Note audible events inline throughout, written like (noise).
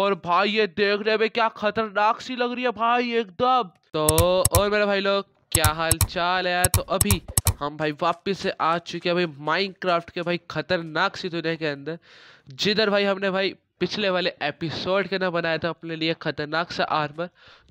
और भाई ये देख रहे में क्या खतरनाक सी लग रही है भाई एकदम तो और मेरे भाई लोग क्या हाल चाल है तो अभी हम भाई वापस से आ चुके हैं भाई माइनक्राफ्ट के भाई खतरनाक सी दुनिया के अंदर जिधर भाई हमने भाई पिछले वाले एपिसोड के ना बनाया था अपने लिए खतरनाक सा आर्मर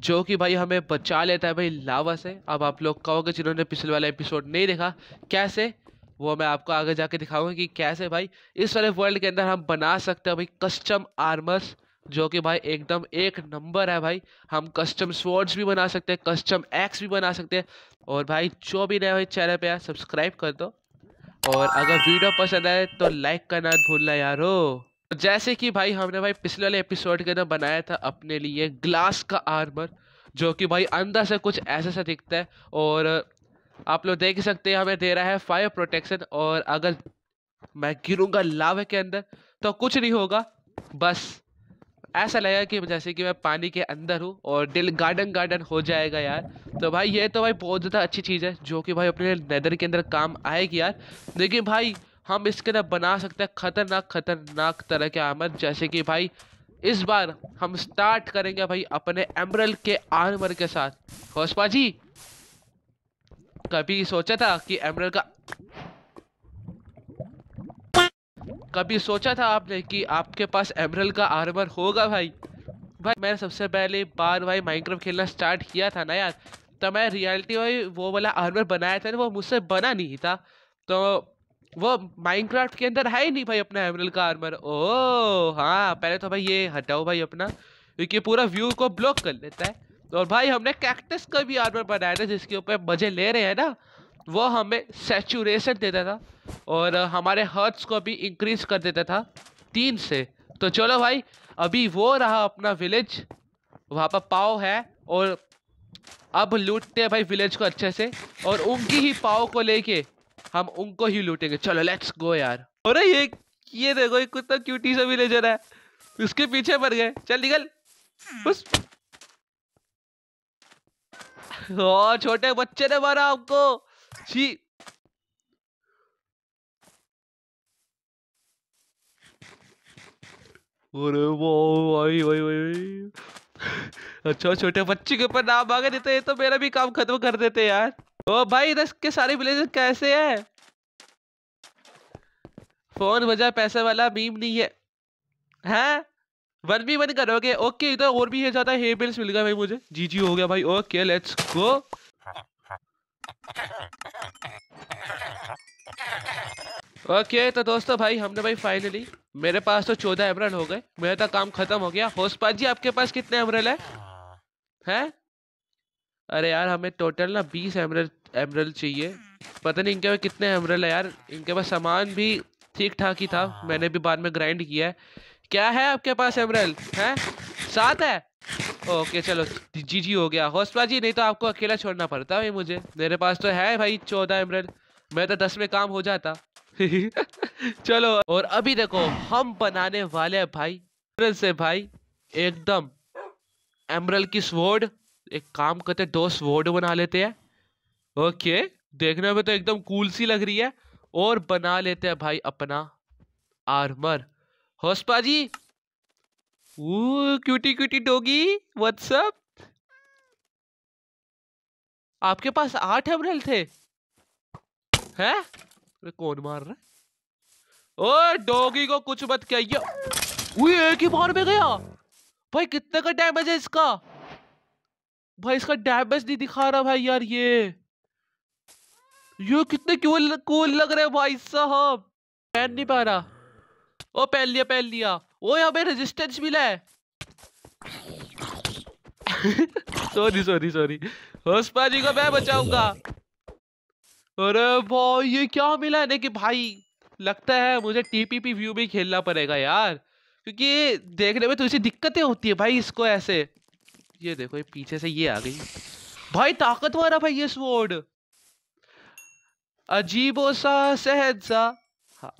जो कि भाई हमें बचा लेता है भाई लावा से अब आप लोग कहोगे जिन्होंने पिछले वाला एपिसोड नहीं देखा कैसे वो मैं आपको आगे जाके दिखाऊंगा कि कैसे भाई इस वाले वर्ल्ड के अंदर हम बना सकते हैं भाई कस्टम आर्मर्स जो कि भाई एकदम एक नंबर है भाई हम कस्टम स्वॉर्ड्स भी बना सकते हैं कस्टम एक्स भी बना सकते हैं और भाई जो भी नया भाई चैनल पे यार सब्सक्राइब कर दो और अगर वीडियो पसंद आए तो लाइक करना भूलना यार हो जैसे कि भाई हमने भाई पिछले वाले एपिसोड के अंदर बनाया था अपने लिए ग्लास का आर्मर जो कि भाई अंदर से कुछ ऐसा सा दिखता है और आप लोग देख सकते हैं हमें दे रहा है फायर प्रोटेक्शन और अगर मैं गिरूंगा लावे के अंदर तो कुछ नहीं होगा बस ऐसा लगेगा कि जैसे कि मैं पानी के अंदर हूँ और दिल गार्डन गार्डन हो जाएगा यार तो भाई ये तो भाई बहुत ज़्यादा अच्छी चीज़ है जो कि भाई अपने नदर के अंदर काम आएगी यार लेकिन भाई हम इसके अंदर बना सकते हैं ख़तरनाक ख़तरनाक तरह के आमद जैसे कि भाई इस बार हम स्टार्ट करेंगे भाई अपने एमरल के आर्मर के साथ होशपा जी कभी सोचा था कि एमरल का कभी सोचा था आपने कि आपके पास एमरल का आर्मर होगा भाई भाई मैंने सबसे पहले बार भाई माइनक्राफ्ट खेलना स्टार्ट किया था ना यार तो मैं रियलिटी भाई वो वाला आर्मर बनाया था ना वो मुझसे बना नहीं था तो वो माइनक्राफ्ट के अंदर है ही नहीं भाई अपना एमरल का आर्मर ओ हाँ पहले तो भाई ये हटाओ भाई अपना क्योंकि पूरा व्यू को ब्लॉक कर लेता है और तो भाई हमने कैक्टस का भी आर्मर बनाया था जिसके ऊपर मजे ले रहे हैं ना वो हमें सेचुरेशन देता था और हमारे हर्ट्स को भी इंक्रीज कर देता था तीन से तो चलो भाई अभी वो रहा अपना विलेज वहाँ पर पाव है और अब लूटते हैं भाई विलेज को अच्छे से और उनकी ही पाव को लेके हम उनको ही लूटेंगे चलो लेट्स गो यार अरे ये ये देखो ये कुत्ता क्यूटी सा विलेजर है उसके पीछे पड़ गए चल निकल उस (laughs) ओ छोटे बच्चे ने मारा आपको छी अरे वो भाई भाई भाई अच्छा छोटे बच्चे के ऊपर नाम मांगे देते ये तो मेरा भी काम खत्म कर देते यार ओ भाई इधर के सारे विलेजेस कैसे है फोन बजा पैसे वाला मीम नहीं है हैं वन भी वन करोगे ओके इधर और भी है ज़्यादा हेबिल्स मिल गया भाई मुझे जी जी हो गया भाई okay let's go okay okay, तो दोस्तों भाई हमने भाई फाइनली मेरे पास तो चौदह एमरल हो गए मेरा तो काम खत्म हो गया होसपाल जी आपके पास कितने एमरल है हैं अरे यार हमें टोटल ना बीस एमरल एमरल चाहिए पता नहीं इनके पास कितने एमरल है यार इनके पास सामान भी ठीक ठाक ही था मैंने भी बाद में ग्राइंड किया है क्या है आपके पास एमरल हैं सात है ओके चलो जी जी हो गया हौसला जी नहीं तो आपको अकेला छोड़ना पड़ता भाई मुझे मेरे पास तो है भाई चौदह एमरल मैं तो दस में काम हो जाता (laughs) चलो और अभी देखो हम बनाने वाले भाई से भाई एकदम एमरल की स्वॉर्ड एक काम करते दो स्वॉर्ड बना लेते हैं ओके देखने में तो एकदम कूल सी लग रही है और बना लेते हैं भाई अपना आर्मर होस्पा जी क्यूटी क्यूटी डोगी व्हाट्सअप आपके पास आठ एमरल थे हैं? कौन मार रहा है डोगी को कुछ मत कहिए एक ही बार में गया भाई कितने का डैमेज है इसका भाई इसका डैमेज नहीं दिखा रहा भाई यार ये ये कितने क्यों कूल लग रहे भाई साहब पहन नहीं पा रहा ओ पहन लिया पहन लिया वो यहाँ पे रेजिस्टेंस मिला है सॉरी सॉरी सॉरी होस्पा जी को मैं बचाऊंगा अरे भाई ये क्या मिला है कि भाई लगता है मुझे टीपीपी व्यू भी खेलना पड़ेगा यार क्योंकि देखने में तो इसे दिक्कतें होती है भाई इसको ऐसे ये देखो ये पीछे से ये आ गई भाई ताकतवर है भाई ये स्वॉर्ड अजीबो सा सहज सा हाँ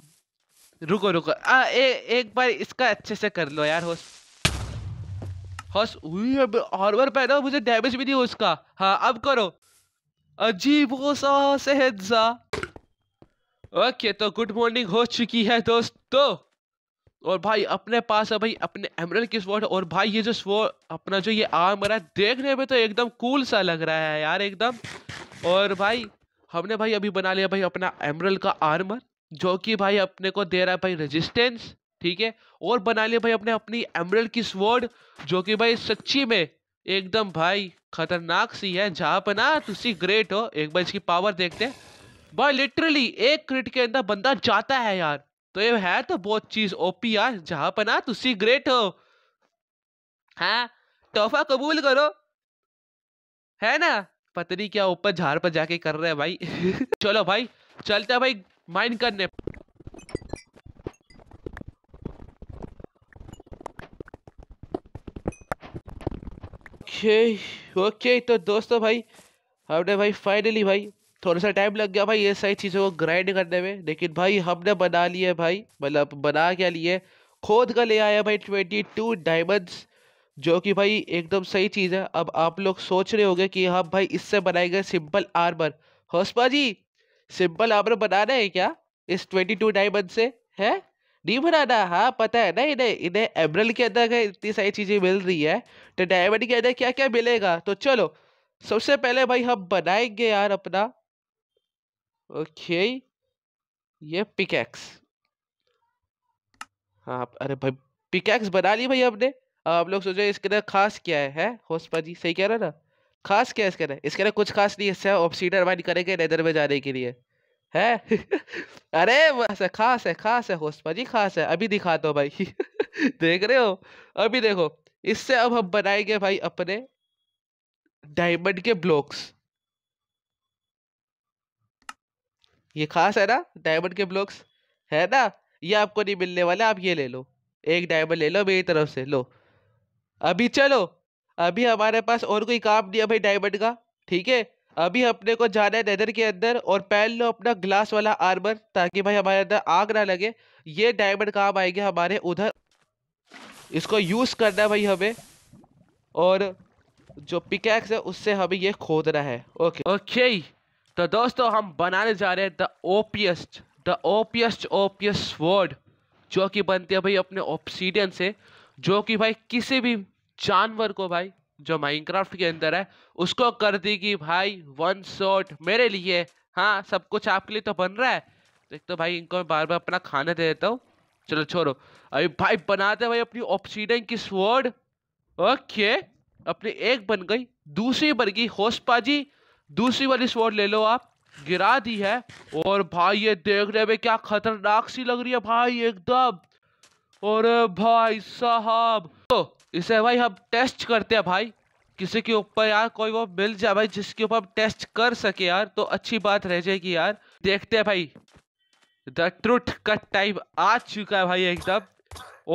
रुको रुको आ, ए, एक बार इसका अच्छे से कर लो यार होस्ट हॉस अब हॉर्वर पैदा मुझे डैमेज भी नहीं हो उसका हाँ अब करो अजीब हो सा सहजा ओके तो गुड मॉर्निंग हो चुकी है दोस्तों और भाई अपने पास है भाई अपने एमरल की स्वॉर्ड और भाई ये जो स्वॉर्ड अपना जो ये आर्म रहा है देखने में तो एकदम कूल सा लग रहा है यार एकदम और भाई हमने भाई अभी बना लिया भाई अपना एमरल का आर्मर जो कि भाई अपने को दे रहा है भाई रेजिस्टेंस ठीक है और बना लिया भाई अपने अपनी एमरल की स्वॉर्ड जो कि भाई सच्ची में एकदम भाई खतरनाक सी है जहाँ पर ना तुसी ग्रेट हो एक बार इसकी पावर देखते हैं भाई लिटरली एक क्रिट के अंदर बंदा जाता है यार तो ये है तो बहुत चीज ओपी यार जहाँ पर ना तुसी ग्रेट हो हाँ तोहफा कबूल करो है ना पता नहीं क्या ऊपर झाड़ पर जाके कर रहे हैं भाई (laughs) चलो भाई चलते हैं भाई माइन करने ओके ओके तो दोस्तों भाई हमने भाई फाइनली भाई थोड़ा सा टाइम लग गया भाई ये सारी चीज़ों को ग्राइंड करने में लेकिन भाई हमने बना लिए भाई मतलब बना क्या लिए खोद कर ले आया भाई ट्वेंटी टू डायमंड्स जो कि भाई एकदम सही चीज़ है अब आप लोग सोच रहे होंगे कि हम हाँ भाई इससे बनाएंगे सिंपल आर्मर हसपा जी सिंपल बना बनाना है क्या इस ट्वेंटी टू डायमंड से है नहीं बनाना हाँ पता है ना इन्हें इन्हें एमरल के अंदर इतनी सारी चीज़ें मिल रही है तो डायमंड के अंदर क्या क्या मिलेगा तो चलो सबसे पहले भाई हम बनाएंगे यार अपना ओके ये पिकैक्स हाँ अरे भाई पिकैक्स बना ली भाई हमने हम लोग सोचे इसके अंदर खास क्या है, है होस्पा जी सही कह रहा ना खास क्या इसके अंदर इसके अंदर कुछ खास नहीं इससे ऑप्सीडर वाइन करेंगे नेदर में जाने के लिए (laughs) है अरे वैसे खास है खास है होस्पा जी खास है अभी दिखा दो भाई (laughs) देख रहे हो अभी देखो इससे अब हम बनाएंगे भाई अपने डायमंड के ब्लॉक्स ये खास है ना डायमंड के ब्लॉक्स है ना ये आपको नहीं मिलने वाला आप ये ले लो एक डायमंड ले लो मेरी तरफ से लो अभी चलो अभी हमारे पास और कोई काम नहीं है भाई डायमंड का ठीक है अभी अपने को जाना है नेदर के अंदर और पहन लो अपना ग्लास वाला आर्मर ताकि भाई हमारे अंदर आग ना लगे ये डायमंड काम आएंगे हमारे उधर इसको यूज़ करना है भाई हमें और जो पिकैक्स है उससे हमें ये खोदना है ओके ओके तो दोस्तों हम बनाने जा रहे हैं द ओपियस्ट द ओपियस्ट ओपियस वर्ड जो कि बनती है भाई अपने ऑप्सीडियन से जो कि भाई किसी भी जानवर को भाई जो माइनक्राफ्ट के अंदर है उसको कर देगी भाई वन शॉट मेरे लिए हाँ सब कुछ आपके लिए तो बन रहा है तो एक तो भाई इनको मैं बार बार अपना खाना दे देता हूँ चलो छोड़ो अभी भाई बनाते भाई अपनी ऑप्शीडन की स्वर्ड ओके अपनी एक बन गई दूसरी बन गई होसपाजी दूसरी वाली स्वर्ड ले लो आप गिरा दी है और भाई ये देखने में क्या खतरनाक सी लग रही है भाई एकदम और भाई साहब तो इसे भाई हम टेस्ट करते हैं भाई किसी के ऊपर यार कोई वो मिल जाए भाई जिसके ऊपर हम टेस्ट कर सके यार तो अच्छी बात रह जाएगी यार देखते हैं भाई द ट्रुथ का टाइम आ चुका है भाई एकदम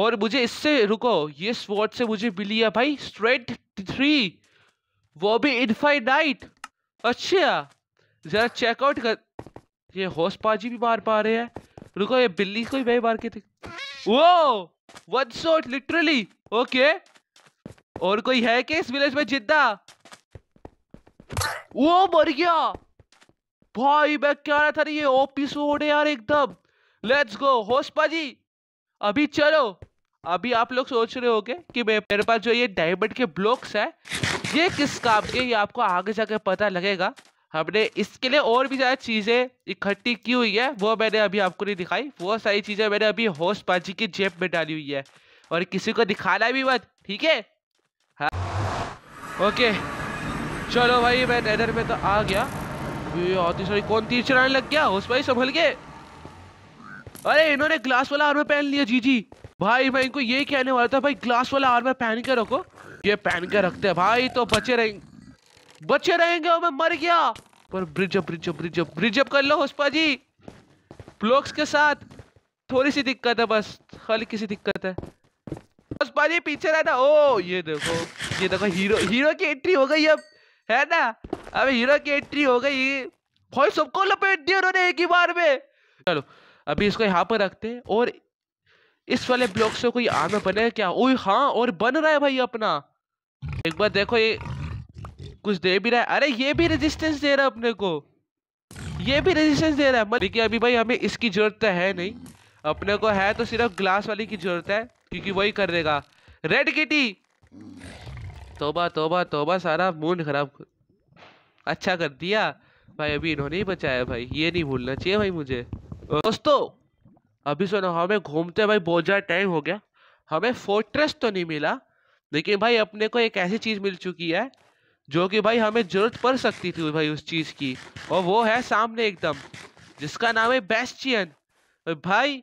और मुझे इससे रुको ये स्वॉट से मुझे मिली है भाई स्ट्रेट थ्री वो भी इनफाइनाइट अच्छा जरा चेकआउट कर ये होस पाजी भी मार पा रहे हैं रुको ये बिल्ली को ही भाई मार के थे वो वन शॉट लिटरली ओके और कोई है क्या इस विलेज में जिद्दा वो मर गया भाई मैं क्या रहा था ये ओपी सोड है यार एकदम लेट्स गो होश जी अभी चलो अभी आप लोग सोच रहे होंगे कि मेरे पास जो ये डायमंड के ब्लॉक्स है ये किस काम के ये आपको आगे जाके पता लगेगा हमने इसके लिए और भी ज़्यादा चीज़ें इकट्ठी की हुई है वो मैंने अभी आपको नहीं दिखाई वो सारी चीज़ें मैंने अभी होश पाजी की जेब में डाली हुई है और किसी को दिखाना भी मत ठीक है हाँ ओके चलो भाई मैं नैदर में तो आ गया अति सॉरी कौन तीर चलाने लग गया उस भाई संभल के अरे इन्होंने ग्लास वाला आर्मर पहन लिया जी जी भाई मैं इनको ये कहने वाला था भाई ग्लास वाला आर्मर पहन के रखो ये पहन के रखते हैं भाई तो बचे रहेंगे बचे रहेंगे और मैं मर गया पर bridge up bridge up bridge up bridge up कर लो होस्पा जी ब्लॉक्स के साथ थोड़ी सी दिक्कत है बस हल्की सी दिक्कत है बस पर पीछे रहना ओ ये देखो ये देखो हीरो हीरो की एंट्री हो गई अब है ना अब हीरो की एंट्री हो गई भाई सबको लपेट दिया उन्होंने एक ही बार में चलो अभी इसको यहाँ पर रखते हैं और इस वाले ब्लॉक से कोई आना बने क्या ओ हाँ और बन रहा है भाई अपना एक बार देखो ये कुछ दे भी रहा है अरे ये भी रेजिस्टेंस दे रहा है अपने को ये भी रेजिस्टेंस दे रहा है मतलब अभी भाई हमें इसकी जरूरत है नहीं अपने को है तो सिर्फ ग्लास वाली की जरूरत है क्योंकि वही कर देगा रेड किटी तोबा तोबा तोबा सारा मूड खराब अच्छा कर दिया भाई अभी इन्होंने ही बचाया भाई ये नहीं भूलना चाहिए भाई मुझे दोस्तों अभी सुनो हमें घूमते भाई बहुत ज़्यादा टाइम हो गया हमें फोर्ट्रेस तो नहीं मिला लेकिन भाई अपने को एक ऐसी चीज़ मिल चुकी है जो कि भाई हमें ज़रूरत पड़ सकती थी भाई उस चीज़ की और वो है सामने एकदम जिसका नाम है बेस्टियन भाई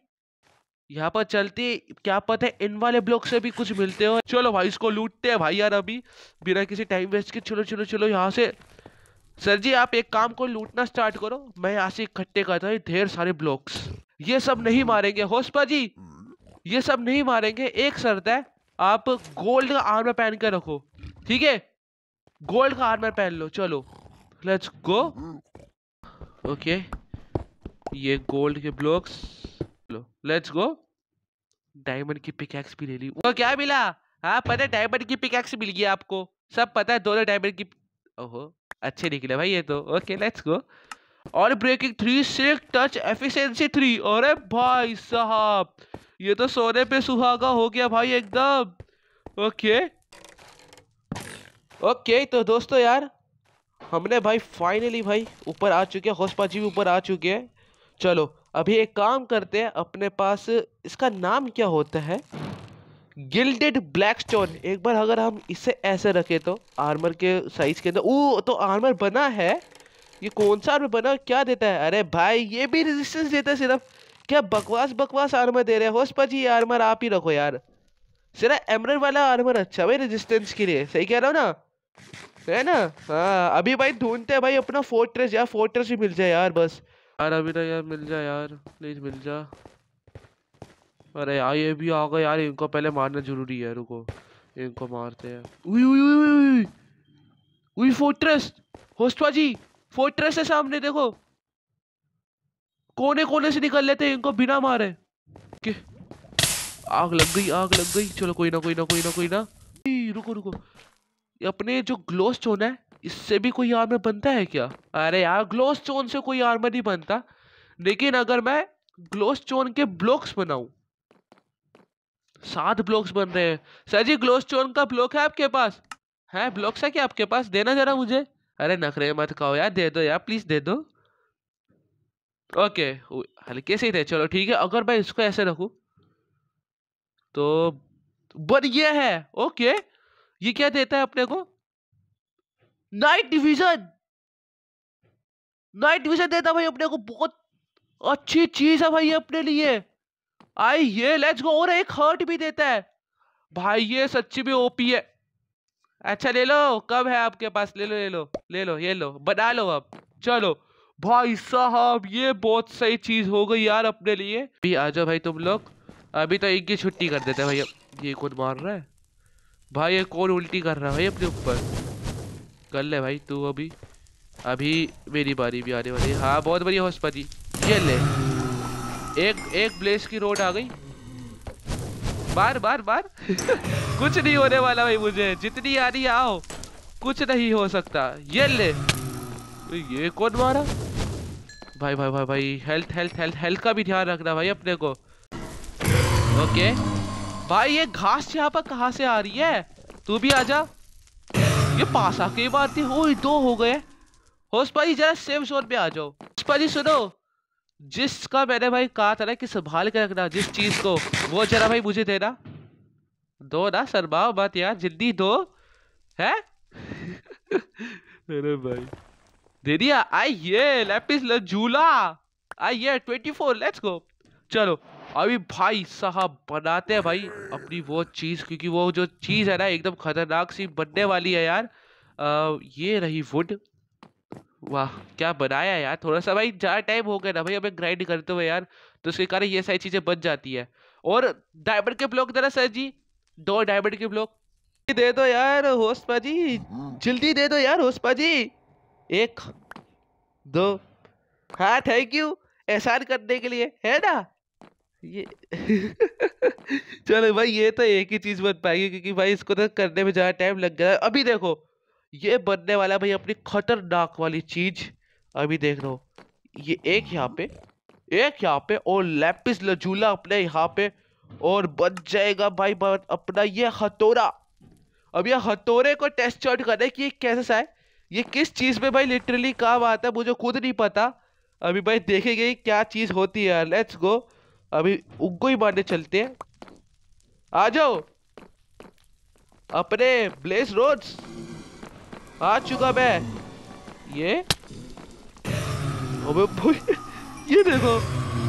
यहाँ पर चलते क्या पता है इन वाले ब्लॉक से भी कुछ मिलते हो चलो भाई इसको लूटते हैं भाई यार अभी बिना किसी टाइम वेस्ट के चलो चलो चलो यहाँ से सर जी आप एक काम को लूटना स्टार्ट करो मैं यहाँ से इकट्ठे करता हूँ ढेर सारे ब्लॉक्स ये सब नहीं मारेंगे होस्पा जी ये सब नहीं मारेंगे एक शर्त है आप गोल्ड का आर्मर पहन कर रखो ठीक है गोल्ड का आर्मर पहन लो चलो लेट्स गो ओके ये गोल्ड के ब्लॉक्स लो लेट्स गो डायमंड की पिकैक्स भी ले ली वो क्या मिला हाँ पता है डायमंड की पिकैक्स मिल गई आपको सब पता है दोनों डायमंड की ओहो अच्छे निकले भाई ये तो ओके लेट्स गो और breaking three silk touch efficiency three अरे भाई साहब ये तो सोने पे सुहागा हो गया भाई एकदम ओके ओके तो दोस्तों यार हमने भाई फाइनली भाई ऊपर आ चुके हैं हौसपाजी भी ऊपर आ चुके हैं चलो अभी एक काम करते हैं अपने पास इसका नाम क्या होता है गिल्डेड ब्लैक स्टोन एक बार अगर हम इसे ऐसे रखें तो आर्मर के साइज के अंदर ओ तो आर्मर बना है ये कौन सा आर्मर बना क्या देता है अरे भाई ये भी रेजिस्टेंस देता है सिर्फ क्या बकवास बकवास आर्मर दे रहे हो पर आर्मर आप ही रखो यार सिर्फ एमरल वाला आर्मर अच्छा भाई रेजिस्टेंस के लिए सही कह रहा हूँ ना है ना हाँ अभी भाई ढूंढते हैं भाई अपना फोर्ट्रेस यार फोर्ट्रेस भी मिल जाए यार बस यार अभी ना तो यार मिल जा यार प्लीज मिल जा अरे यार ये भी आ गए यार इनको पहले मारना जरूरी है रुको इनको मारते हैं उई उई उई उई उई फोर्ट्रेस होस्टवा जी फोर्ट्रेस है सामने देखो कोने कोने से निकल लेते हैं इनको बिना मारे के आग लग गई आग लग गई चलो कोई ना कोई ना कोई ना कोई ना रुको रुको अपने जो ग्लोस्ट होना है इससे भी कोई आर्मर बनता है क्या अरे यार ग्लोस चोन से कोई आर्मर नहीं बनता लेकिन अगर मैं ग्लोस चोन के ब्लॉक्स बनाऊ सात ब्लॉक्स बन रहे हैं सर जी ग्लोस चोन का ब्लॉक है आपके पास है ब्लॉक्स है क्या आपके पास देना जरा मुझे अरे नखरे मत कहो यार दे दो यार प्लीज़ दे दो ओके हल्के से ही थे चलो ठीक है अगर मैं इसको ऐसे रखू तो बट ये है ओके ये क्या देता है अपने को नाइट डिवीजन नाइट डिवीजन देता भाई अपने को बहुत अच्छी चीज है भाई अपने लिए आई ये लेट्स गो और एक हर्ट भी देता है भाई ये सच्ची भी ओपी है अच्छा ले लो कब है आपके पास ले लो ले लो ले लो ये लो बना लो अब चलो भाई साहब ये बहुत सही चीज हो गई यार अपने लिए भी आ जाओ भाई तुम लोग अभी तो इनकी छुट्टी कर देते हैं भाई ये कौन मार रहा है भाई ये कौन उल्टी कर रहा है भाई अपने ऊपर कर ले भाई तू अभी अभी मेरी बारी भी आने वाली हाँ बहुत बढ़िया हॉस्पति ये ले एक एक ब्लेस की रोड आ गई बार बार बार (laughs) कुछ नहीं होने वाला भाई मुझे जितनी आ रही आओ कुछ नहीं हो सकता ये ले ये कौन मारा भाई भाई भाई भाई हेल्थ हेल्थ हेल्थ हेल्थ का भी ध्यान रखना भाई अपने को ओके भाई ये घास यहाँ पर कहाँ से आ रही है तू भी आजा ये पास आके ही थी हो दो हो गए होश भाई जरा सेम शोर पे आ जाओ होश भाई सुनो जिसका मैंने भाई कहा था ना कि संभाल के रखना जिस चीज को वो जरा भाई मुझे देना दो ना शर्माओ बात यार जिंदी दो है अरे भाई दे दिया आई ये लेपिस झूला ये ट्वेंटी फोर लेट्स गो चलो अभी भाई साहब बनाते हैं भाई अपनी वो चीज़ क्योंकि वो जो चीज़ है ना एकदम खतरनाक सी बनने वाली है यार आ, ये रही वुड वाह क्या बनाया यार थोड़ा सा भाई ज़्यादा टाइम हो गया ना भाई अब ग्राइंड करते हुए यार तो उसके कारण ये सारी चीज़ें बच जाती है और डायमंड के ब्लॉक जरा सर जी दो डायमंड के ब्लॉक दे दो यार होस्पा जी जल्दी दे दो यार होस्पा जी एक दो हाँ थैंक यू एहसान करने के लिए है ना ये (laughs) चलो भाई ये तो एक ही चीज बन पाएगी क्योंकि भाई इसको तो करने में ज़्यादा टाइम लग गया अभी देखो ये बनने वाला भाई अपनी खतरनाक वाली चीज अभी देख लो ये एक यहाँ पे एक यहाँ पे और लैपिस लजूला अपने यहाँ पे और बन जाएगा भाई अपना ये हथोरा अब ये हथोरे को टेस्ट आउट करें कि ये कैसे सा है ये किस चीज़ में भाई लिटरली काम आता है मुझे खुद नहीं पता अभी भाई देखेंगे क्या चीज़ होती है लेट्स गो अभी उग्गो ही मारने चलते हैं आ जाओ अपने ब्लेस रोड्स आ चुका मैं ये अबे ये देखो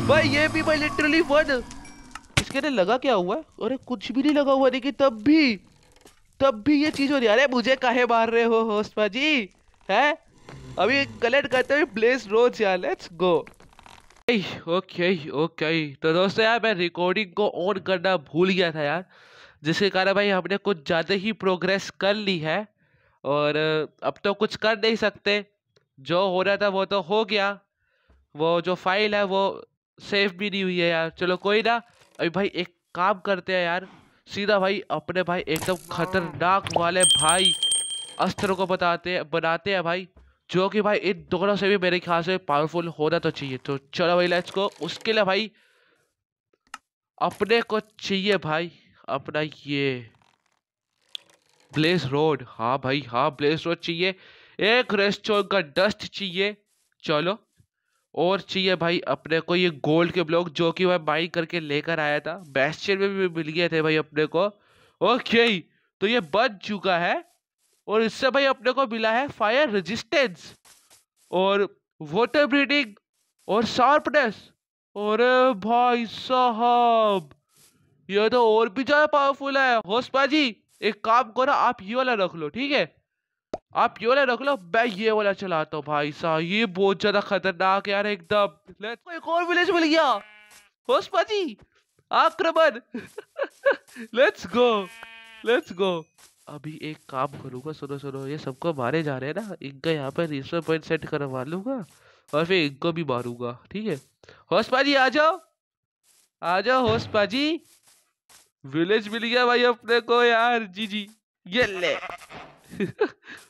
भाई ये भी भाई लिटरली वन इसके अंदर लगा क्या हुआ अरे कुछ भी नहीं लगा हुआ देखिए तब भी तब भी ये चीज हो रही है अरे मुझे काहे मार रहे हो होस्ट जी है अभी कलेक्ट करते हुए ब्लेस रोज यार लेट्स गो ओके ओके तो दोस्तों यार मैं रिकॉर्डिंग को ऑन करना भूल गया था यार जिसके कारण भाई हमने कुछ ज़्यादा ही प्रोग्रेस कर ली है और अब तो कुछ कर नहीं सकते जो हो रहा था वो तो हो गया वो जो फाइल है वो सेफ भी नहीं हुई है यार चलो कोई ना अभी भाई एक काम करते हैं यार सीधा भाई अपने भाई एकदम खतरनाक वाले भाई अस्त्र को बताते बनाते हैं भाई जो कि भाई इन दोनों से भी मेरे ख्याल से पावरफुल होना तो चाहिए तो चलो भाई लेट्स को उसके लिए भाई अपने को चाहिए भाई अपना ये ब्लेस रोड हाँ भाई हाँ ब्लेस रोड चाहिए एक रेस्टोरेंट का डस्ट चाहिए चलो और चाहिए भाई अपने को ये गोल्ड के ब्लॉक जो कि वह बाइक करके लेकर आया था बेस्टर में भी मिल गए थे भाई अपने को ओके तो ये बच चुका है और इससे भाई अपने को मिला है फायर रेजिस्टेंस और वाटर ब्रीडिंग और शार्पनेस और भाई साहब ये तो और भी ज़्यादा पावरफुल है होसबाजी एक काम करो आप ये वाला रख लो ठीक है आप ये वाला रख लो मैं ये वाला चलाता हूँ भाई साहब ये बहुत ज़्यादा खतरनाक यार एकदम एक और विलेज मिल गया होसबाजी आक्रमण लेट्स गो लेट्स गो अभी एक काम करूँगा सुनो सुनो ये सबको मारे जा रहे हैं ना इनका यहाँ पर रिश्वत पॉइंट सेट करवा लूँगा और फिर इनको भी मारूंगा ठीक है होश पाजी आ जाओ आ जाओ होश पाजी विलेज मिल गया भाई अपने को यार जी जी ये ले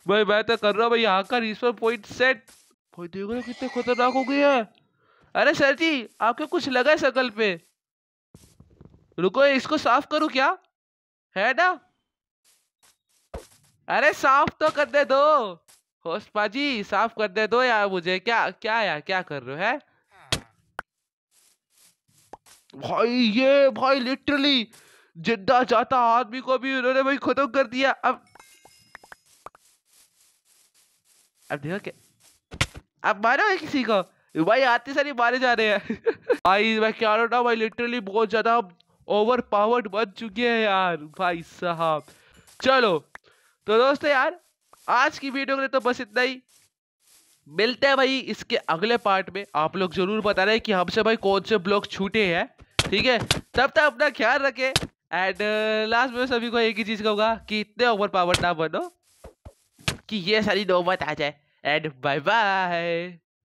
भाई (laughs) मैं तो कर रहा हूँ भाई यहाँ का रिश्वत पॉइंट सेट भाई देखो ना कितने खतरनाक हो गए हैं अरे सर जी आपके कुछ लगा है सकल पे रुको इसको साफ करूँ क्या है ना अरे साफ तो कर दे दो होस्ट पाजी साफ कर दे दो यार मुझे क्या क्या यार क्या कर रहे हो है भाई ये भाई लिटरली जिद्दा जाता आदमी को भी उन्होंने भाई खत्म कर दिया अब अब देखो क्या अब मारो है किसी को भाई आते सारी मारे जा रहे हैं (laughs) भाई मैं क्या रहा भाई लिटरली बहुत ज्यादा ओवर पावर्ड बन चुके हैं यार भाई साहब चलो तो दोस्तों यार आज की वीडियो के लिए तो बस इतना ही मिलते हैं भाई इसके अगले पार्ट में आप लोग जरूर बता रहे हैं कि हमसे भाई कौन से ब्लॉग छूटे हैं ठीक है तब तक अपना ख्याल रखें एंड लास्ट uh, में सभी को एक ही चीज़ कहूंगा कि इतने ओवर पावर ना बनो कि ये सारी नौबत आ जाए एंड बाय बाय